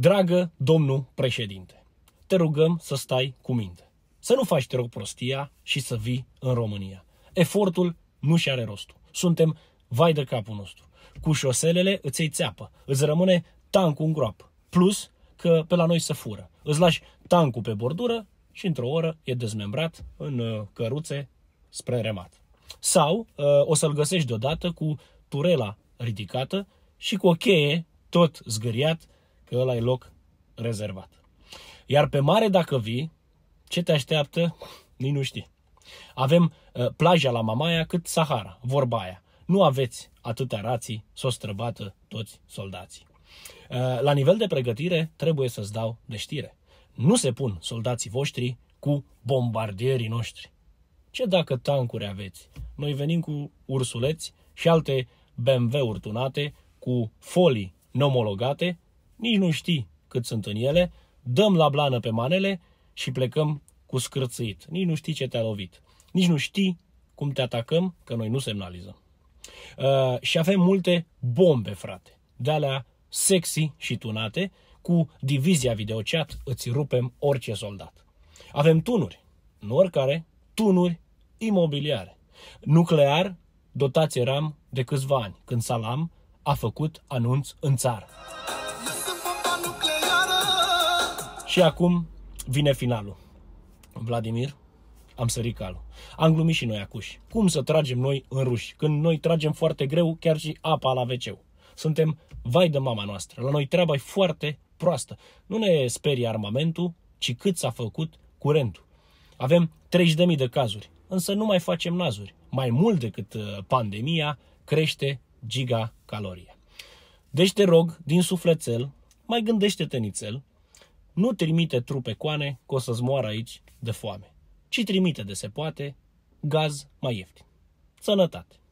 Dragă domnul președinte, te rugăm să stai cu minte. Să nu faci, te rog, prostia și să vii în România. Efortul nu și are rostul. Suntem vai de capul nostru. Cu șoselele îți iei țeapă, îți rămâne tancul în groapă. Plus că pe la noi se fură. Îți lași tancul pe bordură și într-o oră e dezmembrat în uh, căruțe spre remat. Sau uh, o să-l găsești deodată cu turela ridicată și cu o cheie tot zgâriat că ăla e loc rezervat. Iar pe mare dacă vii, ce te așteaptă, nici nu știi. Avem uh, plaja la Mamaia cât Sahara, vorba aia. Nu aveți atâtea rații să o străbată toți soldații. Uh, la nivel de pregătire trebuie să-ți dau de știre. Nu se pun soldații voștri cu bombardierii noștri. Ce dacă tancuri aveți? Noi venim cu ursuleți și alte BMW-uri tunate, cu folii nomologate nici nu știi cât sunt în ele, dăm la blană pe manele și plecăm cu scârțâit. Nici nu știi ce te-a lovit. Nici nu știi cum te atacăm, că noi nu semnalizăm. Uh, și avem multe bombe, frate, de alea sexy și tunate, cu divizia videochat îți rupem orice soldat. Avem tunuri, nu oricare, tunuri imobiliare. Nuclear, dotați eram de câțiva ani, când Salam a făcut anunț în țară. Și acum vine finalul. Vladimir, am sărit calul. Am glumit și noi acuși. Cum să tragem noi în ruși, când noi tragem foarte greu chiar și apa la wc Suntem vai de mama noastră. La noi treaba e foarte proastă. Nu ne sperie armamentul, ci cât s-a făcut curentul. Avem 30.000 de cazuri, însă nu mai facem nazuri. Mai mult decât uh, pandemia, crește gigacaloria. Deci te rog, din sufletel, mai gândește-te nițel nu trimite trupe coane că o să-ți moară aici de foame, ci trimite de se poate gaz mai ieftin. Sănătate!